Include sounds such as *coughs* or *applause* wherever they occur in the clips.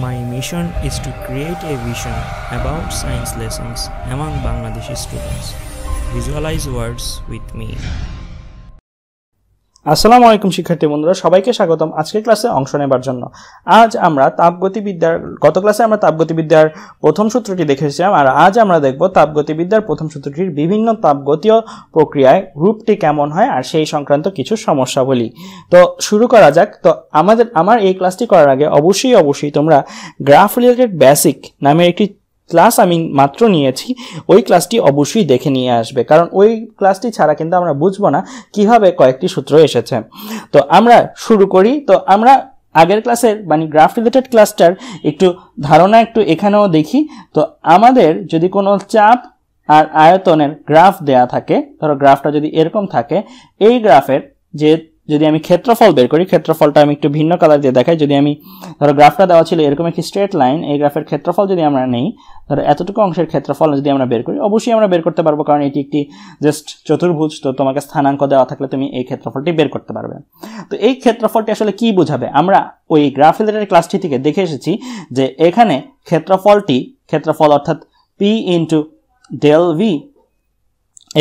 My mission is to create a vision about science lessons among Bangladeshi students. Visualize words with me. আসসালামু আলাইকুম শিক্ষার্থী বন্ধুরা সবাইকে স্বাগতম আজকের ক্লাসে অংশ নেবার জন্য আজ আমরা তাপগতিবিদ্যার গত ক্লাসে আমরা তাপগতিবিদ্যার প্রথম সূত্রটি দেখেছিলাম আর আজ আমরা দেখব তাপগতিবিদ্যার প্রথম সূত্রটির বিভিন্ন তাপগতীয় প্রক্রিয়ায় রূপটি কেমন হয় আর সেই সংক্রান্ত কিছু সমস্যাবলী তো শুরু করা যাক তো আমাদের আমার এই ক্লাসটি করার আগে অবশ্যই অবশ্যই তোমরা গ্রাফ রিলেটেড বেসিক নামের একটি ক্লাস আমি মাত্র নিয়েছি ওই ক্লাসটি অবশ্যই দেখে নিয়ে আসবে কারণ ওই ক্লাসটি ছাড়া কিন্তু আমরা বুঝবো না কিভাবে কয়েকটি সূত্র এসেছে তো আমরা শুরু করি তো আমরা আগের ক্লাসের মানে গ্রাফ রিলেটেড ক্লাসটার একটু ধারণা একটু এখানেও দেখি তো আমাদের যদি কোনো চাপ আর আয়তনের গ্রাফ দেয়া থাকে ধরো গ্রাফটা যদি এরকম থাকে এই গ্রাফের যে যদি আমি ক্ষেত্রফল বের করি ক্ষেত্রফলটা আমি একটু ভিন্ন কালার দিয়ে দেখাই যদি আমি ধরো গ্রাফটা দেওয়া ছিল এরকম একটি স্ট্রেট লাইন এই গ্রাফের ক্ষেত্রফল যদি আমরা নেই ধরো এতটুকু অংশের ক্ষেত্রফল যদি আমরা বের করি অবশ্যই আমরা বের করতে পারবো কারণ এটি একটি জাস্ট চতুর্ভুজ তো তোমাকে স্থানাঙ্ক দেওয়া থাকলে তুমি এই ক্ষেত্রফলটি বের করতে পারবে তো এই ক্ষেত্রফলটি আসলে কি বোঝাবে আমরা ওই গ্রাফ রিলেটেড ক্লাসটি থেকে দেখে এসেছি যে এখানে ক্ষেত্রফলটি ক্ষেত্রফল অর্থাৎ পি ইন্টু ডেল ভি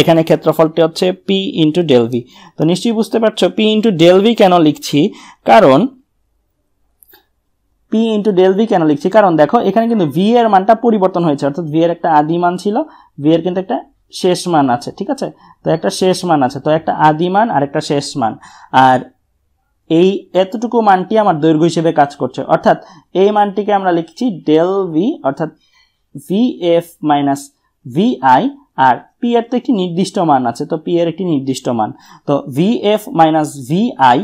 এখানে ক্ষেত্রফলটি হচ্ছে পি ইন্টু ডেলভি তো নিশ্চয়ই বুঝতে পারছো পি ইন্টু ডেলভি কেন লিখছি কারণ পি ইন্টু ডেলভি কেন লিখছি কারণ দেখো এখানে কিন্তু ভি এর মানটা পরিবর্তন হয়েছে অর্থাৎ ভি এর একটা আদি মান ছিল ভি এর কিন্তু একটা শেষ মান আছে ঠিক আছে তো একটা শেষ মান আছে তো একটা আদি মান আর একটা শেষ মান আর এই এতটুকু মানটি আমার দৈর্ঘ্য হিসেবে কাজ করছে অর্থাৎ এই মানটিকে আমরা লিখছি ডেল ভি অর্থাৎ V F minus V I আর পি এর তো একটি নির্দিষ্ট মান আছে তো পি এর একটি নির্দিষ্ট মান তো V F minus V I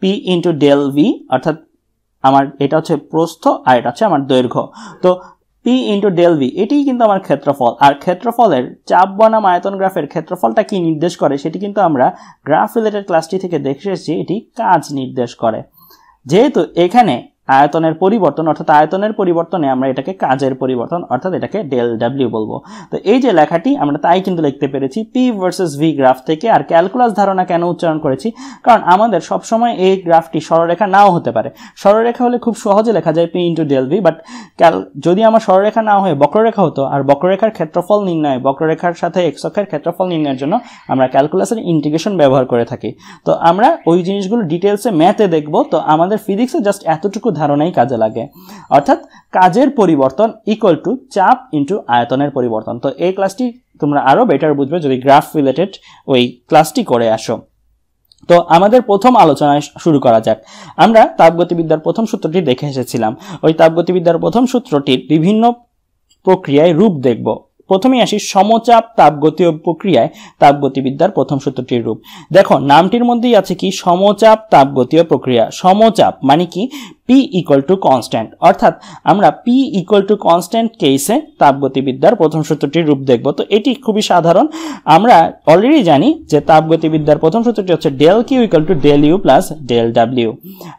P into del V অর্থাৎ আমার এটা হচ্ছে প্রস্থ আর এটা হচ্ছে আমার দৈর্ঘ্য তো পি ইন্টু ডেল ভি এটিই কিন্তু আমার ক্ষেত্রফল আর ক্ষেত্রফলের চাপ বনাম আয়তন গ্রাফের ক্ষেত্রফলটা কি নির্দেশ করে সেটি কিন্তু আমরা গ্রাফ রিলেটেড ক্লাসটি থেকে দেখে এসেছি এটি কাজ নির্দেশ করে যেহেতু এখানে আয়তনের পরিবর্তন অর্থাৎ আয়তনের পরিবর্তনে আমরা এটাকে কাজের পরিবর্তন অর্থাৎ এটাকে ডেল ডাব্লিউ বলবো তো এই যে লেখাটি আমরা তাই কিন্তু লিখতে পেরেছি পি ভার্সেস ভি গ্রাফ থেকে আর ক্যালকুলাস ধারণা কেন উচ্চারণ করেছি কারণ আমাদের সবসময় এই গ্রাফটি সরলরেখা নাও হতে পারে সরলরেখা হলে খুব সহজে লেখা যায় P into del V but ক্যাল যদি আমার সরলরেখা না হয় বক্ররেখা হতো আর বক্ররেখার ক্ষেত্রফল নির্ণয় বক্ররেখার সাথে এক্সক্ষের ক্ষেত্রফল নির্ণয়ের জন্য আমরা ক্যালকুলাসের ইন্টিগ্রেশন ব্যবহার করে থাকি তো আমরা ওই জিনিসগুলো ডিটেলসে ম্যাথে দেখবো তো আমাদের ফিজিক্সে জাস্ট এতটুকু ধারণাই কাজে লাগে অর্থাৎ কাজের পরিবর্তন ইকুয়াল টু চাপ ইন্টু আয়তনের পরিবর্তন তো এই ক্লাসটি তোমরা আরও বেটার বুঝবে যদি গ্রাফ রিলেটেড ওই ক্লাসটি করে আসো তো আমাদের প্রথম আলোচনায় শুরু করা যাক আমরা তাপগতিবিদ্যার প্রথম সূত্রটি দেখে এসেছিলাম ওই তাপগতিবিদ্যার প্রথম সূত্রটির বিভিন্ন প্রক্রিয়ায় রূপ দেখব প্রথমেই আসি সমচাপ তাপগতীয় প্রক্রিয়ায় তাপগতিবিদ্যার প্রথম সূত্রটির রূপ দেখো নামটির মধ্যেই আছে কি সমচাপ তাপগতীয় প্রক্রিয়া সমচাপ মানে কি পি ইকুয়াল টু কনস্ট্যান্ট অর্থাৎ আমরা পি ইকুয়াল টু কনস্ট্যান্ট কেসে তাপগতিবিদ্যার প্রথম সূত্রটির রূপ দেখব তো এটি খুবই সাধারণ আমরা অলরেডি জানি যে তাপগতিবিদ্যার প্রথম সূত্রটি হচ্ছে del Q equal to del U plus del W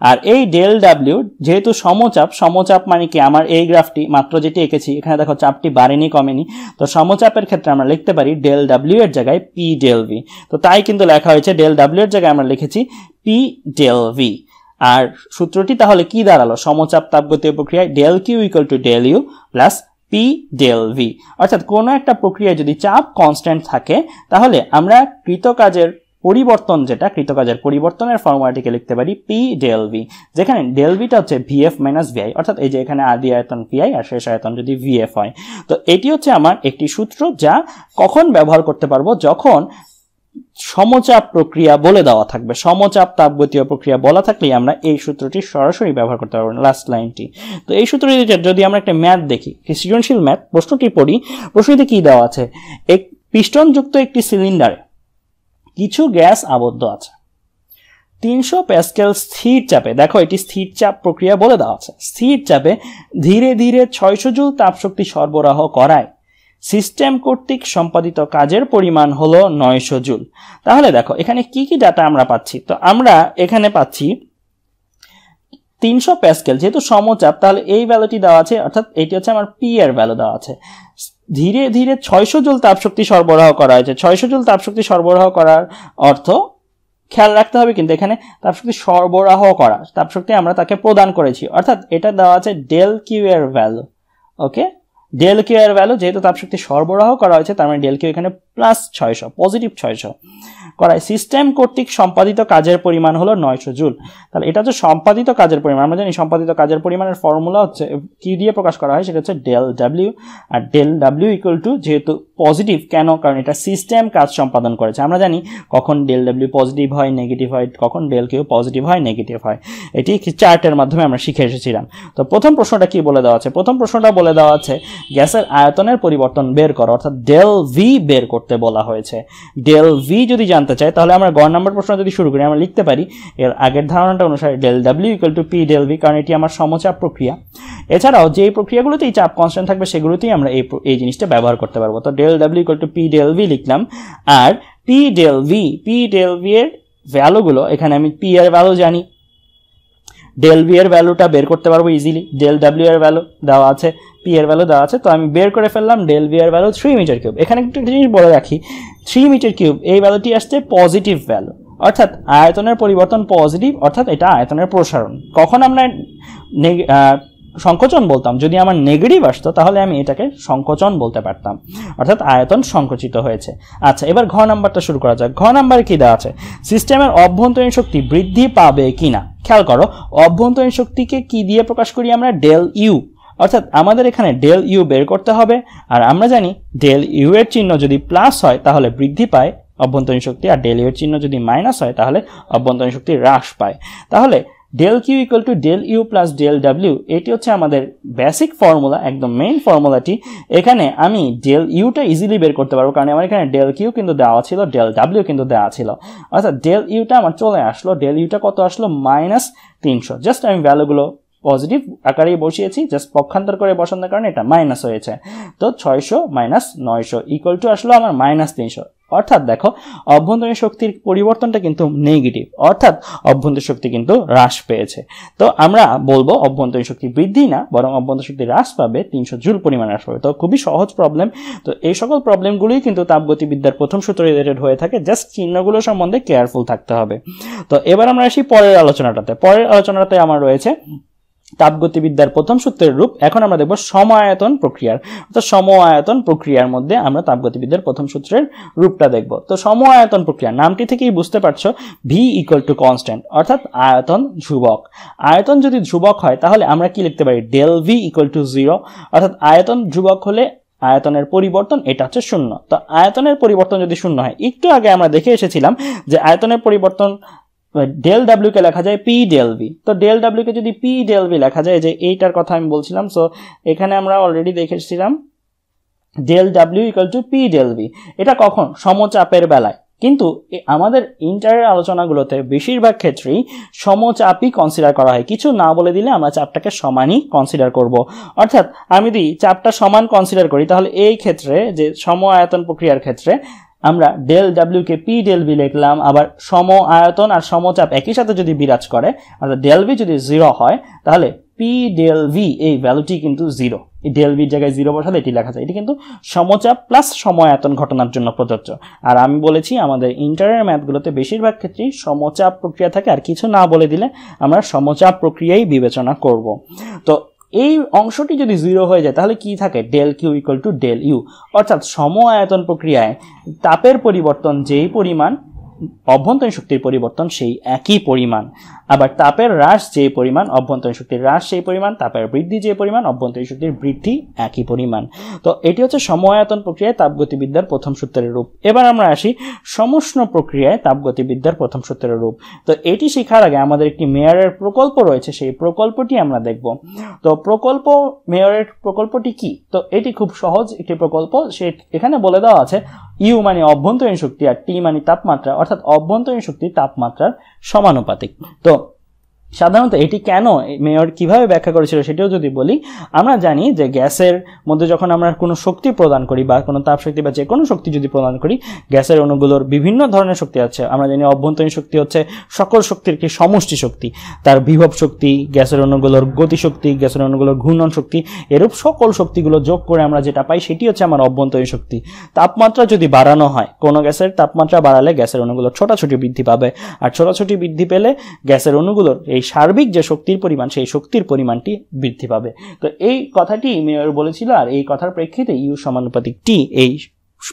আর এই ডেল ডাব্লিউ যেহেতু সমচাপ সমচাপ মানে কি আমার এই গ্রাফটি মাত্র যেটি এঁকেছি এখানে দেখো চাপটি বাড়েনি কমেনি তো তো সমচাপের ক্ষেত্রে আমরা লিখতে পারি ডেল ডাব্লিউ এর জায়গায় পি ডেল ভি তো তাই কিন্তু লেখা হয়েছে ডেল ডাব্লিউ এর জায়গায় আমরা লিখেছি পি ডেল ভি আর সূত্রটি তাহলে কি দাঁড়ালো সমচাপ তাপগতীয় প্রক্রিয়ায় del Q equal to del U plus P del V অর্থাৎ কোনো একটা প্রক্রিয়ায় যদি চাপ কনস্ট্যান্ট থাকে তাহলে আমরা কৃত কাজের পরিবর্তন যেটা কৃতকাজের পরিবর্তনের ফর্মুলাটিকে লিখতে পারি পি ডেল ভি যেখানে ডেল ভিটা হচ্ছে ভিএফ মাইনাস ভিআই অর্থাৎ এই যে এখানে আদি আয়তন পিআই আর শেষ আয়তন যদি ভিএফ হয় তো এটি হচ্ছে আমার একটি সূত্র যা কখন ব্যবহার করতে পারবো যখন সমচাপ প্রক্রিয়া বলে দেওয়া থাকবে সমচাপ তাপগতীয় প্রক্রিয়া বলা থাকলে আমরা এই সূত্রটি সরাসরি ব্যবহার করতে পারবো লাস্ট লাইনটি তো এই সূত্রটি যদি আমরা একটা ম্যাথ দেখি সৃজনশীল ম্যাথ প্রশ্নটি পড়ি প্রশ্নটি কি দেওয়া আছে এক পিস্টনযুক্ত একটি সিলিন্ডারে কিছু গ্যাস আবদ্ধ আছে তিনশো প্যাসকেল স্থির চাপে দেখো এটি স্থির চাপ প্রক্রিয়া বলে দেওয়া আছে স্থির চাপে ধীরে ধীরে ছয়শো জুল তাপশক্তি সরবরাহ করায় সিস্টেম কর্তৃক সম্পাদিত কাজের পরিমাণ হলো নয়শো জুল তাহলে দেখো এখানে কি কি ডাটা আমরা পাচ্ছি তো আমরা এখানে পাচ্ছি তিনশো প্যাসকেল যেহেতু সমচাপ তাহলে এই ভ্যালুটি দেওয়া আছে অর্থাৎ এটি হচ্ছে আমার পি এর ভ্যালু দেওয়া আছে ধীরে ধীরে ছয়শো জল তাপশক্তি সরবরাহ করা হয়েছে ছয়শো জল তাপশক্তি সরবরাহ করার অর্থ খেয়াল রাখতে হবে কিন্তু এখানে তাপশক্তি সরবরাহ করা তাপশক্তি আমরা তাকে প্রদান করেছি অর্থাৎ এটা দেওয়া আছে ডেল কিউ এর ভ্যালু ওকে ডেল কিউ এর ভ্যালু যেহেতু তাপশক্তি সরবরাহ করা হয়েছে তার মানে ডেল কিউ এখানে প্লাস ছয়শো পজিটিভ ছয়শো করায় সিস্টেম কর্তৃক সম্পাদিত কাজের পরিমাণ হলো নয়শো জুল তাহলে এটা হচ্ছে সম্পাদিত কাজের পরিমাণ আমরা জানি সম্পাদিত কাজের পরিমাণের ফর্মুলা হচ্ছে কি দিয়ে প্রকাশ করা হয় সেটা হচ্ছে ডেল ডাব্লিউ আর ডেল ডাব্লিউ ইকুয়াল টু যেহেতু পজিটিভ কেন কারণ এটা সিস্টেম কাজ সম্পাদন করেছে আমরা জানি কখন ডেল ডাব্লিউ পজিটিভ হয় নেগেটিভ হয় কখন ডেল কিউ পজিটিভ হয় নেগেটিভ হয় এটি চার্টের মাধ্যমে আমরা শিখে এসেছিলাম তো প্রথম প্রশ্নটা কি বলে দেওয়া আছে প্রথম প্রশ্নটা বলে দেওয়া আছে গ্যাসের আয়তনের পরিবর্তন বের করো অর্থাৎ ডেল ভি বের করতে বলা হয়েছে ডেল ভি যদি জানতে চাই তাহলে আমরা গড় নাম্বার প্রশ্ন যদি শুরু করি আমরা লিখতে পারি এর আগের ধারণাটা অনুসারে del W equal to P del V কারণ এটি আমার সমচাপ প্রক্রিয়া এছাড়াও যে প্রক্রিয়াগুলোতেই চাপ কনস্ট্যান্ট থাকবে সেগুলোতেই আমরা এই এই জিনিসটা ব্যবহার করতে পারবো তো del del W equal to P del V লিখলাম আর P del V P del V এর ভ্যালুগুলো এখানে আমি পি এর ভ্যালু জানি ডেল ভি এর ভ্যালুটা বের করতে পারবো ইজিলি ডেল ডাব্লিউ এর ভ্যালু দেওয়া আছে পি এর ভ্যালু দেওয়া আছে তো আমি বের করে ফেললাম ডেল ভি এর ভ্যালু থ্রি মিটার কিউব এখানে একটা জিনিস বলে রাখি থ্রি মিটার কিউব এই ভ্যালুটি আসছে পজিটিভ ভ্যালু অর্থাৎ আয়তনের পরিবর্তন পজিটিভ অর্থাৎ এটা আয়তনের প্রসারণ কখন আমরা সংকোচন বলতাম যদি আমার নেগেটিভ আসতো তাহলে আমি এটাকে সংকোচন বলতে পারতাম অর্থাৎ আয়তন সংকুচিত হয়েছে আচ্ছা এবার ঘ নাম্বারটা শুরু করা যাক ঘ নাম্বারে কী দেওয়া আছে সিস্টেমের অভ্যন্তরীণ শক্তি বৃদ্ধি পাবে কি না খেয়াল করো অভ্যন্তরীণ শক্তিকে কি দিয়ে প্রকাশ করি আমরা ডেল ইউ অর্থাৎ আমাদের এখানে ডেল ইউ বের করতে হবে আর আমরা জানি ডেল ইউ এর চিহ্ন যদি প্লাস হয় তাহলে বৃদ্ধি পায় অভ্যন্তরীণ শক্তি আর ডেল ইউ এর চিহ্ন যদি মাইনাস হয় তাহলে অভ্যন্তরীণ শক্তি হ্রাস পায় তাহলে del Q equal to del U plus del W এটি হচ্ছে আমাদের বেসিক ফর্মুলা একদম মেইন ফর্মুলাটি এখানে আমি ডেল ইউটা ইজিলি বের করতে পারবো কারণ আমার এখানে ডেল কিউ কিন্তু দেওয়া ছিল ডেল ডাব্লিউ কিন্তু দেওয়া ছিল অর্থাৎ ডেল ইউটা আমার চলে আসলো ডেল ইউটা কত আসলো মাইনাস তিনশো জাস্ট আমি ভ্যালুগুলো পজিটিভ আকারেই বসিয়েছি জাস্ট পক্ষান্তর করে বসানোর কারণে এটা মাইনাস হয়েছে তো ছয়শো মাইনাস নয়শো ইকুয়াল টু আসলো আমার মাইনাস তিনশো অর্থাৎ দেখো অভ্যন্তরীণ শক্তির পরিবর্তনটা কিন্তু নেগেটিভ অর্থাৎ অভ্যন্তরীণ শক্তি কিন্তু হ্রাস পেয়েছে তো আমরা বলবো অভ্যন্তরীণ শক্তি বৃদ্ধি না বরং অভ্যন্তরীণ শক্তি হ্রাস পাবে তিনশো জুল পরিমাণ হ্রাস পাবে তো খুবই সহজ প্রবলেম তো এই সকল প্রবলেমগুলোই কিন্তু তাপগতিবিদ্যার প্রথম সূত্র রিলেটেড হয়ে থাকে জাস্ট চিহ্নগুলো সম্বন্ধে কেয়ারফুল থাকতে হবে তো এবার আমরা আসি পরের আলোচনাটাতে পরের আলোচনাটাতে আমার রয়েছে তাপগতিবিদ্যার প্রথম সূত্রের রূপ এখন আমরা দেখব আয়তন প্রক্রিয়ার অর্থাৎ সম আয়তন প্রক্রিয়ার মধ্যে আমরা তাপগতিবিদ্যার প্রথম সূত্রের রূপটা দেখব তো সম আয়তন প্রক্রিয়া নামটি থেকেই বুঝতে পারছো ভি ইকুয়াল টু কনস্ট্যান্ট অর্থাৎ আয়তন ধ্রুবক আয়তন যদি ধ্রুবক হয় তাহলে আমরা কি লিখতে পারি del V equal to zero অর্থাৎ আয়তন ধ্রুবক হলে আয়তনের পরিবর্তন এটা হচ্ছে শূন্য তো আয়তনের পরিবর্তন যদি শূন্য হয় একটু আগে আমরা দেখে এসেছিলাম যে আয়তনের পরিবর্তন ডেল ডাব্লিউকে লেখা যায় পি ডেল ভি তো ডেল ডাব্লিউকে যদি পি ডেল ভি লেখা যায় যে এইটার কথা আমি বলছিলাম সো এখানে আমরা অলরেডি দেখেছিলাম del W equal to P del V এটা কখন সমচাপের বেলায় কিন্তু আমাদের ইন্টারের আলোচনাগুলোতে বেশিরভাগ ক্ষেত্রেই সমচাপই কনসিডার করা হয় কিছু না বলে দিলে আমরা চাপটাকে সমানই কনসিডার করব অর্থাৎ আমি যদি চাপটা সমান কনসিডার করি তাহলে এই ক্ষেত্রে যে সম আয়তন প্রক্রিয়ার ক্ষেত্রে আমরা del K P del B লিখলাম আবার সম আয়তন আর সমচাপ একই সাথে যদি বিরাজ করে অর্থাৎ ডেল বি যদি জিরো হয় তাহলে পি ডেল ভি এই ভ্যালুটি কিন্তু জিরো এই ডেল ভির জায়গায় জিরো বসালে এটি লেখা যায় এটি কিন্তু সমচাপ প্লাস সময়াতন ঘটনার জন্য প্রযোজ্য আর আমি বলেছি আমাদের ইন্টারের ম্যাথগুলোতে বেশিরভাগ ক্ষেত্রেই সমচাপ প্রক্রিয়া থাকে আর কিছু না বলে দিলে আমরা সমচাপ প্রক্রিয়াই বিবেচনা করব তো এই অংশটি যদি জিরো হয়ে যায় তাহলে কি থাকে del Q equal to del U অর্থাৎ সম আয়তন প্রক্রিয়ায় তাপের পরিবর্তন যেই পরিমাণ অভ্যন্তরীণ শক্তির পরিবর্তন সেই একই পরিমাণ আবার তাপের হ্রাস যে পরিমাণ অভ্যন্তরীণ শক্তির হ্রাস সেই পরিমাণ তাপের বৃদ্ধি যে পরিমাণ অভ্যন্তরীণ শক্তির বৃদ্ধি একই পরিমাণ তো এটি হচ্ছে সময়ায়তন প্রক্রিয়ায় তাপগতিবিদ্যার প্রথম সূত্রের রূপ এবার আমরা আসি সমষ্ণ প্রক্রিয়ায় তাপগতিবিদ্যার প্রথম সূত্রের রূপ তো এটি শেখার আগে আমাদের একটি মেয়রের প্রকল্প রয়েছে সেই প্রকল্পটি আমরা দেখব তো প্রকল্প মেয়রের প্রকল্পটি কি তো এটি খুব সহজ একটি প্রকল্প সে এখানে বলে দেওয়া আছে ইউ মানে অভ্যন্তরীণ শক্তি আর টি মানে তাপমাত্রা অর্থাৎ অভ্যন্তরীণ শক্তি তাপমাত্রার সমানুপাতিক তো সাধারণত এটি কেন মেয়র কিভাবে ব্যাখ্যা করেছিল সেটিও যদি বলি আমরা জানি যে গ্যাসের মধ্যে যখন আমরা কোনো শক্তি প্রদান করি বা কোনো তাপ শক্তি বা যে কোনো শক্তি যদি প্রদান করি গ্যাসের অণুগুলোর বিভিন্ন ধরনের শক্তি আছে আমরা জানি অভ্যন্তরীণ শক্তি হচ্ছে সকল শক্তির কি সমষ্টি শক্তি তার বিভব শক্তি গ্যাসের অণুগুলোর গতিশক্তি গ্যাসের অণুগুলোর ঘূর্ণন শক্তি এরূপ সকল শক্তিগুলো যোগ করে আমরা যেটা পাই সেটি হচ্ছে আমার অভ্যন্তরীণ শক্তি তাপমাত্রা যদি বাড়ানো হয় কোনো গ্যাসের তাপমাত্রা বাড়ালে গ্যাসের অণুগুলো ছোটাছুটি বৃদ্ধি পাবে আর ছোটাছুটি বৃদ্ধি পেলে গ্যাসের অণুগুলোর এই সার্বিক যে শক্তির পরিমাণ সেই শক্তির পরিমাণটি বৃদ্ধি পাবে তো এই কথাটি মেয়র বলেছিল আর এই কথার প্রেক্ষিতে ইউ সমানুপাতিক টি এই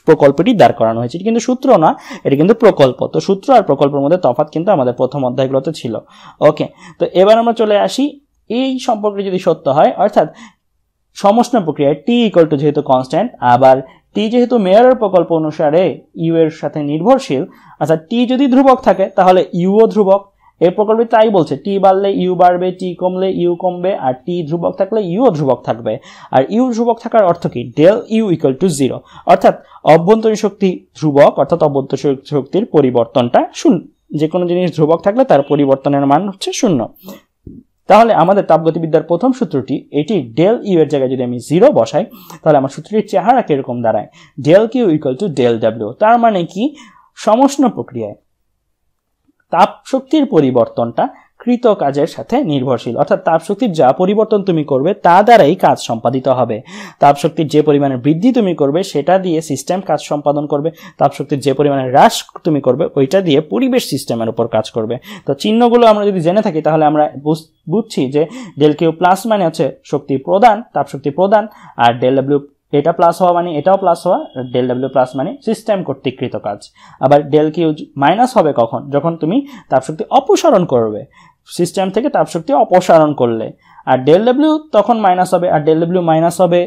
প্রকল্পটি দাঁড় করানো হয়েছে কিন্তু সূত্র না এটা কিন্তু প্রকল্প তো সূত্র আর প্রকল্পের মধ্যে তফাত কিন্তু আমাদের প্রথম অধ্যায়গুলোতে ছিল ওকে তো এবার আমরা চলে আসি এই সম্পর্কে যদি সত্য হয় অর্থাৎ সমস্ত প্রক্রিয়ায় টি ইকল টু যেহেতু কনস্ট্যান্ট আবার টি যেহেতু মেয়রের প্রকল্প অনুসারে ইউ এর সাথে নির্ভরশীল আচ্ছা টি যদি ধ্রুবক থাকে তাহলে ইউও ধ্রুবক এই প্রকল্পে তাই বলছে টি বাড়লে ইউ বাড়বে টি কমলে ইউ কমবে আর টি ধ্রুবক থাকলে ইউ ধ্রুবক থাকবে আর ইউ ধ্রুবক থাকার অর্থ কি del U equal to zero অর্থাৎ অভ্যন্তরীণ শক্তি ধ্রুবক অর্থাৎ অভ্যন্তরীণ শক্তির পরিবর্তনটা শূন্য যে কোনো জিনিস ধ্রুবক থাকলে তার পরিবর্তনের মান হচ্ছে শূন্য তাহলে আমাদের তাপগতিবিদ্যার প্রথম সূত্রটি এটি ডেল ইউ এর জায়গায় যদি আমি জিরো বসাই তাহলে আমার সূত্রটির চেহারা কীরকম দাঁড়ায় del Q equal to del W তার মানে কি সমষ্ণ প্রক্রিয়ায় তাপ শক্তির পরিবর্তনটা কৃত কাজের সাথে নির্ভরশীল অর্থাৎ তাপশক্তির যা পরিবর্তন তুমি করবে তা দ্বারাই কাজ সম্পাদিত হবে তাপশক্তির যে পরিমাণে বৃদ্ধি তুমি করবে সেটা দিয়ে সিস্টেম কাজ সম্পাদন করবে তাপশক্তির যে পরিমাণে হ্রাস তুমি করবে ওইটা দিয়ে পরিবেশ সিস্টেমের উপর কাজ করবে তো চিহ্নগুলো আমরা যদি জেনে থাকি তাহলে আমরা বুঝছি যে ডেল কিউ প্লাস মানে হচ্ছে শক্তি প্রদান তাপশক্তি প্রদান আর ডেল ডাব্লিউ এটা প্লাস হওয়া মানে এটাও প্লাস হওয়া ডেল ডাব্লিউ প্লাস মানে সিস্টেম কর্তৃকৃত কাজ আবার ডেল কিউ মাইনাস হবে কখন যখন তুমি তাপশক্তি অপসারণ করবে সিস্টেম থেকে তাপশক্তি অপসারণ করলে আর ডেল ডব্লিউ তখন মাইনাস হবে আর ডেল ডব্লিউ মাইনাস হবে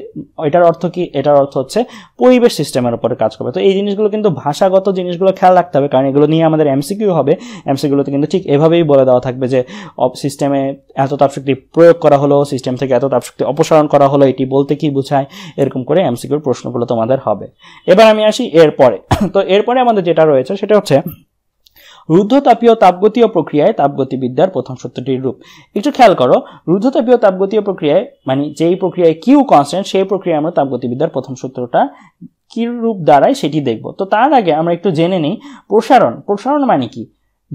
এটার অর্থ কি এটার অর্থ হচ্ছে পরিবেশ সিস্টেমের উপরে কাজ করবে তো এই জিনিসগুলো কিন্তু ভাষাগত জিনিসগুলো খেয়াল রাখতে হবে কারণ এগুলো নিয়ে আমাদের এমসিকিউ হবে এমসিকিউতে কিন্তু ঠিক এভাবেই বলে দেওয়া থাকবে যে সিস্টেমে এত তাপশক্তি প্রয়োগ করা হলো সিস্টেম থেকে এত তাপশক্তি অপসারণ করা হলো এটি বলতে কি বোঝায় এরকম করে এমসিকিউর প্রশ্নগুলো তোমাদের হবে এবার আমি আসি এরপরে *coughs* তো এরপরে আমাদের যেটা রয়েছে সেটা হচ্ছে রুদ্ধতাপীয় তাপগতীয় প্রক্রিয়ায় তাপগতিবিদ্যার প্রথম সূত্রটির রূপ একটু খেয়াল করো রুদ্ধতাপীয় তাপগতীয় প্রক্রিয়ায় মানে যেই প্রক্রিয়ায় কিউ কনস্ট্যান্ট সেই প্রক্রিয়ায় আমরা তাপগতিবিদ্যার প্রথম সূত্রটা কী রূপ দ্বারাই সেটি দেখব তো তার আগে আমরা একটু জেনে নিই প্রসারণ প্রসারণ মানে কি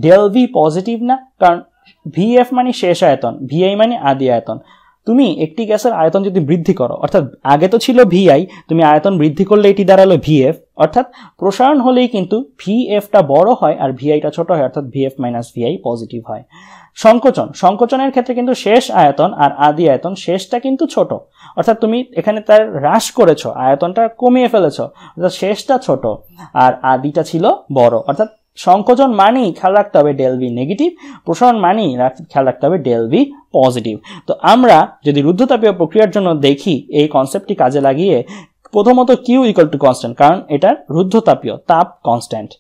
ডেল ভি পজিটিভ না কারণ ভিএফ মানে শেষ আয়তন ভিআই মানে আদি আয়তন তুমি একটি গ্যাসের আয়তন যদি বৃদ্ধি করো অর্থাৎ আগে তো ছিল ভিআই তুমি আয়তন বৃদ্ধি করলে এটি দাঁড়ালো ভিএফ অর্থাৎ প্রসারণ হলেই কিন্তু ভিএফটা বড় হয় আর ভিআইটা ছোট হয় অর্থাৎ ভিএফ মাইনাস ভিআই পজিটিভ হয় সংকোচন সংকোচনের ক্ষেত্রে কিন্তু শেষ আয়তন আর আদি আয়তন শেষটা কিন্তু ছোট অর্থাৎ তুমি এখানে তার হ্রাস করেছো আয়তনটা কমিয়ে ফেলেছ অর্থাৎ শেষটা ছোট আর আদিটা ছিল বড় অর্থাৎ সংকোচন মানেই খেয়াল রাখতে হবে ডেলভি নেগেটিভ প্রসারণ মানেই খেয়াল রাখতে হবে ডেলভি পজিটিভ তো আমরা যদি রুদ্ধতাপীয় প্রক্রিয়ার জন্য দেখি এই কনসেপ্টটি কাজে লাগিয়ে প্রথমত কিউ ইকুয়াল টু কনস্ট্যান্ট কারণ এটার রুদ্ধতাপীয় তাপ কনস্ট্যান্ট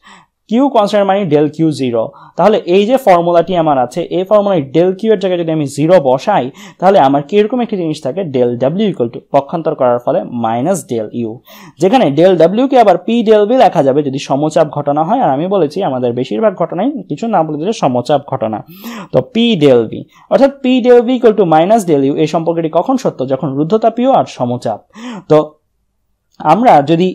কিউ কনস্ট্যান্ট মানে ডেল কিউ জিরো তাহলে এই যে ফর্মুলাটি আমার আছে এই ফর্মুলায় ডেল কিউ এর জায়গায় যদি আমি জিরো বসাই তাহলে আমার কীরকম একটি জিনিস থাকে ডেল ডাব্লিউ ইকুয়াল টু পক্ষান্তর করার ফলে মাইনাস ডেল ইউ যেখানে ডেল ডাব্লিউকে আবার পি ডেল বি লেখা যাবে যদি সমচাপ ঘটনা হয় আর আমি বলেছি আমাদের বেশিরভাগ ঘটনাই কিছু না বলে দিলে সমচাপ ঘটনা তো পি ডেল বি অর্থাৎ P del B equal to minus del U এই সম্পর্কটি কখন সত্য যখন রুদ্ধতাপীয় আর সমচাপ তো আমরা যদি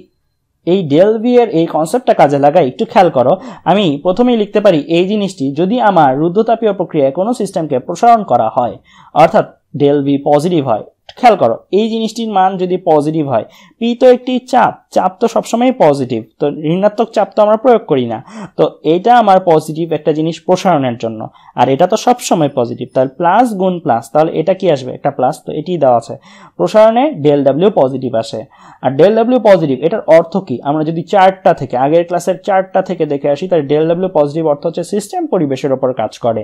এই ডেল ভি এর এই কনসেপ্টটা কাজে লাগাই একটু খেয়াল করো আমি প্রথমেই লিখতে পারি এই জিনিসটি যদি আমার রুদ্ধতাপীয় প্রক্রিয়ায় কোনো সিস্টেমকে প্রসারণ করা হয় অর্থাৎ ডেল ভি পজিটিভ হয় খেয়াল করো এই জিনিসটির মান যদি পজিটিভ হয় পি তো একটি চাপ চাপ তো সবসময় পজিটিভ তো ঋণাত্মক চাপ তো আমরা প্রয়োগ করি না তো এটা আমার পজিটিভ একটা জিনিস প্রসারণের জন্য আর এটা তো সবসময় পজিটিভ তাহলে প্লাস গুণ প্লাস তাহলে এটা কি আসবে একটা প্লাস তো এটি দেওয়া আছে প্রসারণে ডেল ডাব্লিউ পজিটিভ আসে আর ডেল ডাব্লিউ পজিটিভ এটার অর্থ কি আমরা যদি চারটা থেকে আগের ক্লাসের চারটা থেকে দেখে আসি তাহলে ডেল ডাব্লিউ পজিটিভ অর্থ হচ্ছে সিস্টেম পরিবেশের ওপর কাজ করে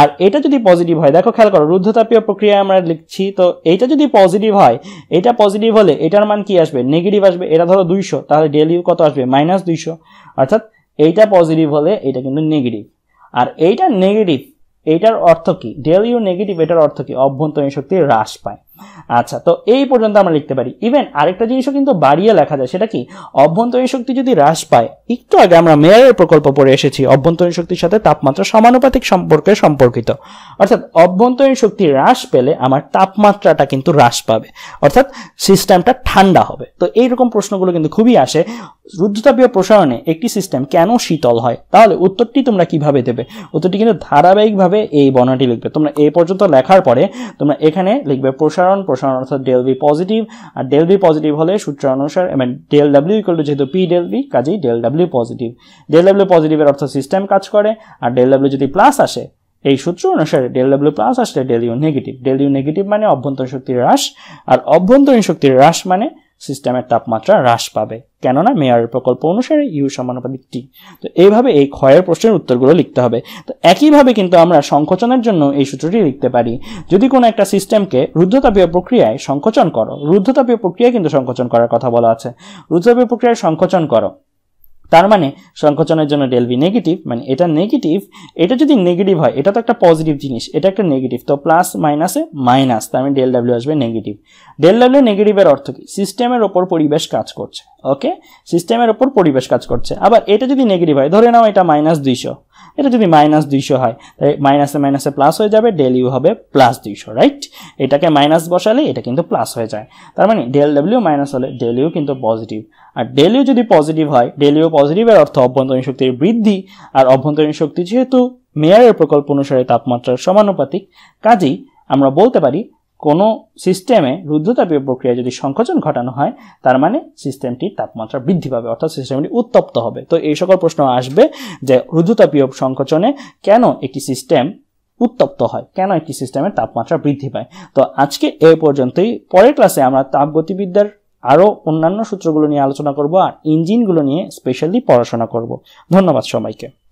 আর এটা যদি পজিটিভ হয় দেখো খেয়াল করো রুদ্ধতাপীয় প্রক্রিয়ায় আমরা লিখছি তো এইটা যদি পজিটিভ হয় এটা পজিটিভ হলে এটার মান কি আসবে নেগেটিভ আসবে এটা ধরো দুইশো তাহলে ডেলি কত আসবে মাইনাস দুইশো অর্থাৎ এইটা পজিটিভ হলে এটা কিন্তু নেগেটিভ আর এইটা নেগেটিভ এইটার অর্থ কি ডেলিউ ইউ নেগেটিভ এটার অর্থ কি অভ্যন্তরীণ শক্তি হ্রাস পায় আচ্ছা তো এই পর্যন্ত আমরা লিখতে পারি ইভেন আরেকটা জিনিসও কিন্তু বাড়িয়ে লেখা যায় সেটা কি অভ্যন্তরীণ শক্তি যদি হ্রাস পায় একটু আগে আমরা মেয়ারের প্রকল্প পড়ে এসেছি অভ্যন্তরীণ শক্তির সাথে তাপমাত্রা সমানুপাতিক সম্পর্কে সম্পর্কিত অর্থাৎ অভ্যন্তরীণ শক্তি হ্রাস পেলে আমার তাপমাত্রাটা কিন্তু হ্রাস পাবে অর্থাৎ সিস্টেমটা ঠান্ডা হবে তো এইরকম প্রশ্নগুলো কিন্তু খুবই আসে রুদ্রতাপীয় প্রসারণে একটি সিস্টেম কেন শীতল হয় তাহলে উত্তরটি তোমরা কিভাবে দেবে উত্তরটি কিন্তু ধারাবাহিকভাবে এই বর্ণাটি লিখবে তোমরা এ পর্যন্ত লেখার পরে তোমরা এখানে লিখবে প্রসারণ প্রসারণ প্রসারণ অর্থাৎ ডেল বি পজিটিভ আর ডেল বি পজিটিভ হলে সূত্র অনুসার মানে ডেল ডাব্লিউ ইকুয়াল টু যেহেতু পি ডেল বি কাজেই del W positive del W পজিটিভের অর্থ সিস্টেম কাজ করে আর ডেল ডাব্লিউ যদি প্লাস আসে এই সূত্র অনুসারে ডেল ডাব্লিউ প্লাস আসলে del U negative del U negative মানে অভ্যন্তরীণ শক্তির হ্রাস আর অভ্যন্তরীণ শক্তির হ্রাস মানে সিস্টেমের তাপমাত্রা হ্রাস পাবে কেননা মেয়ারের প্রকল্প অনুসারে ইউ সমানুপাতিক টি তো এইভাবে এই ক্ষয়ের প্রশ্নের উত্তরগুলো লিখতে হবে তো একইভাবে কিন্তু আমরা সংকোচনের জন্য এই সূত্রটি লিখতে পারি যদি কোনো একটা সিস্টেমকে রুদ্ধতাপীয় প্রক্রিয়ায় সংকোচন করো রুদ্ধতাপীয় প্রক্রিয়ায় কিন্তু সংকোচন করার কথা বলা আছে রুদ্ধতাপীয় প্রক্রিয়ায় সংকোচন করো তার মানে সংকোচনের জন্য ডেলভি নেগেটিভ মানে এটা নেগেটিভ এটা যদি নেগেটিভ হয় এটা তো একটা পজিটিভ জিনিস এটা একটা নেগেটিভ তো প্লাস মাইনাসে মাইনাস তার মানে ডেল ডাব্লিউ আসবে নেগেটিভ ডেল ডাব্লিউ নেগেটিভের অর্থ কি সিস্টেমের ওপর পরিবেশ কাজ করছে ওকে সিস্টেমের ওপর পরিবেশ কাজ করছে আবার এটা যদি নেগেটিভ হয় ধরে নাও এটা মাইনাস দুইশো এটা যদি মাইনাস দুইশো হয় তাই মাইনাসে মাইনাসে প্লাস হয়ে যাবে ডেল ইউ হবে প্লাস দুইশো রাইট এটাকে মাইনাস বসালে এটা কিন্তু প্লাস হয়ে যায় তার মানে ডেল ডাব্লিউ মাইনাস হলে ডেল ইউ কিন্তু পজিটিভ আর ডেল ইউ যদি পজিটিভ হয় ডেল ইউ পজিটিভের অর্থ অভ্যন্তরীণ শক্তির বৃদ্ধি আর অভ্যন্তরীণ শক্তি যেহেতু মেয়ারের প্রকল্প অনুসারে তাপমাত্রার সমানুপাতিক কাজেই আমরা বলতে পারি কোনো সিস্টেমে রুদ্ধতাপীয় প্রক্রিয়া যদি সংকোচন ঘটানো হয় তার মানে সিস্টেমটির তাপমাত্রা বৃদ্ধি পাবে অর্থাৎ সিস্টেমটি উত্তপ্ত হবে তো এই সকল প্রশ্ন আসবে যে রুদ্ধতাপীয় সংকোচনে কেন একটি সিস্টেম উত্তপ্ত হয় কেন একটি সিস্টেমের তাপমাত্রা বৃদ্ধি পায় তো আজকে এ পর্যন্তই পরের ক্লাসে আমরা তাপগতিবিদ্যার আরও অন্যান্য সূত্রগুলো নিয়ে আলোচনা করব আর ইঞ্জিনগুলো নিয়ে স্পেশালি পড়াশোনা করব ধন্যবাদ সবাইকে